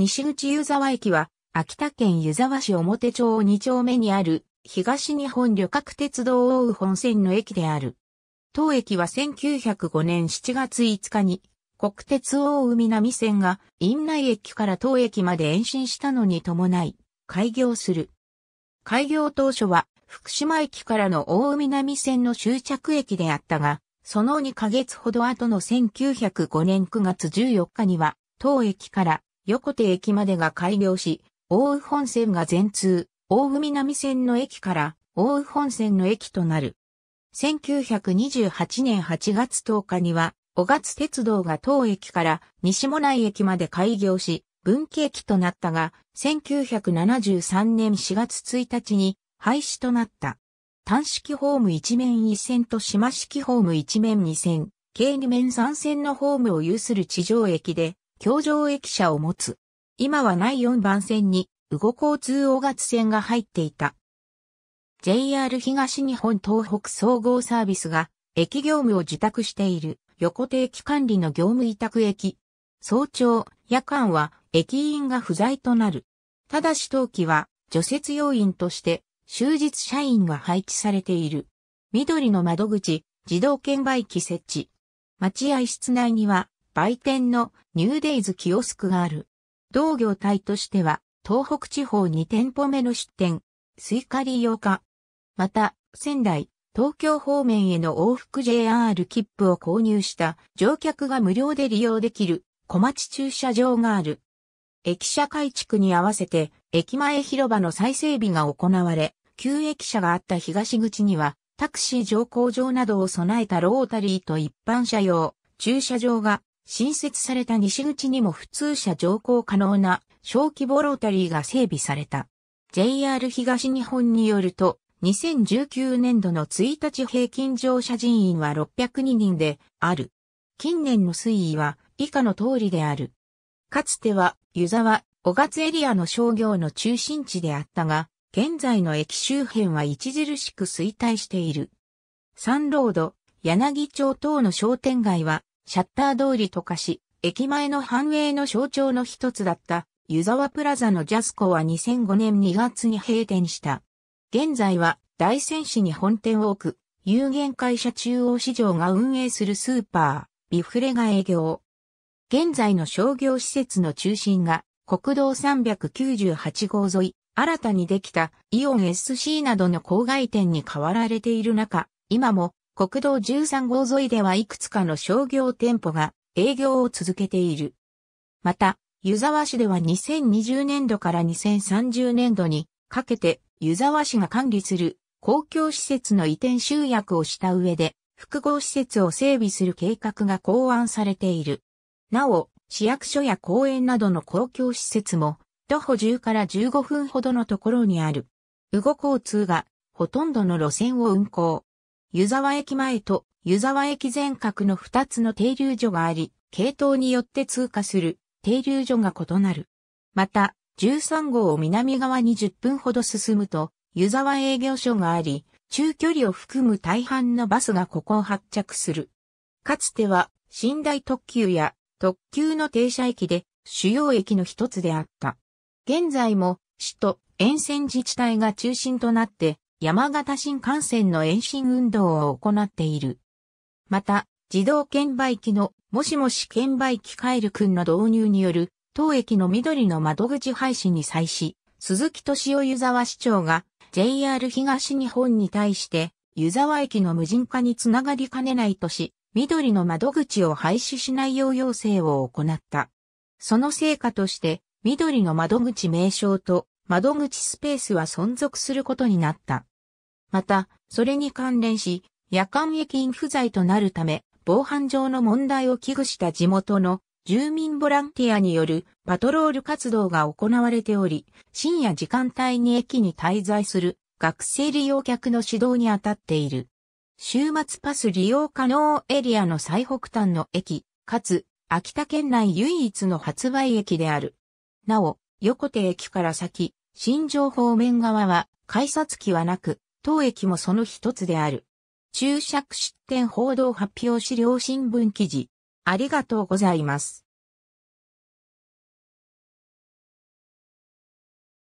西口湯沢駅は、秋田県湯沢市表町2丁目にある、東日本旅客鉄道大追本線の駅である。当駅は1905年7月5日に、国鉄大海南線が院内駅から当駅まで延伸したのに伴い、開業する。開業当初は、福島駅からの大海南線の終着駅であったが、その2ヶ月ほど後の1905年9月14日には、当駅から横手駅までが開業し、大宇本線が全通、大海南線の駅から大宇本線の駅となる。1928年8月10日には、小月鉄道が当駅から西もい駅まで開業し、分岐駅となったが、1973年4月1日に廃止となった。単式ホーム一面一線と島式ホーム一面二線、計二面三線のホームを有する地上駅で、橋上駅舎を持つ。今はない4番線に、動交通大月線が入っていた。JR 東日本東北総合サービスが、駅業務を受託している、横定期管理の業務委託駅。早朝、夜間は、駅員が不在となる。ただし当期は、除雪要員として、終日社員が配置されている。緑の窓口、自動券売機設置。待合室内には、売店のニューデイズキオスクがある。同業態としては、東北地方2店舗目の出店、スイカ利用化。また、仙台、東京方面への往復 JR 切符を購入した乗客が無料で利用できる小町駐車場がある。駅舎改築に合わせて駅前広場の再整備が行われ、旧駅舎があった東口にはタクシー乗降場などを備えたロータリーと一般車用駐車場が新設された西口にも普通車乗降可能な小規模ロータリーが整備された。JR 東日本によると、2019年度の1日平均乗車人員は602人である。近年の推移は以下の通りである。かつては湯沢、小月エリアの商業の中心地であったが、現在の駅周辺は著しく衰退している。サンロード、柳町等の商店街はシャッター通りと化し、駅前の繁栄の象徴の一つだった湯沢プラザのジャスコは2005年2月に閉店した。現在は大仙市に本店を置く、有限会社中央市場が運営するスーパー、ビフレが営業。現在の商業施設の中心が国道398号沿い、新たにできたイオン SC などの郊外店に変わられている中、今も国道13号沿いではいくつかの商業店舗が営業を続けている。また、湯沢市では2020年度から2030年度にかけて湯沢市が管理する公共施設の移転集約をした上で複合施設を整備する計画が考案されている。なお、市役所や公園などの公共施設も徒歩10から15分ほどのところにある。動後交通がほとんどの路線を運行。湯沢駅前と湯沢駅全角の2つの停留所があり、系統によって通過する停留所が異なる。また、13号を南側に10分ほど進むと、湯沢営業所があり、中距離を含む大半のバスがここを発着する。かつては、寝台特急や特急の停車駅で主要駅の一つであった。現在も、市と沿線自治体が中心となって、山形新幹線の延伸運動を行っている。また、自動券売機のもしもし券売機カエルくんの導入による、当駅の緑の窓口廃止に際し、鈴木敏夫湯沢市長が JR 東日本に対して湯沢駅の無人化につながりかねないとし、緑の窓口を廃止しないよう要請を行った。その成果として、緑の窓口名称と窓口スペースは存続することになった。また、それに関連し、夜間駅員不在となるため、防犯上の問題を危惧した地元の住民ボランティアによるパトロール活動が行われており、深夜時間帯に駅に滞在する学生利用客の指導に当たっている。週末パス利用可能エリアの最北端の駅、かつ、秋田県内唯一の発売駅である。なお、横手駅から先、新城方面側は、改札機はなく、当駅もその一つである。注釈出典報道発表資料新聞記事。ありがとうございます。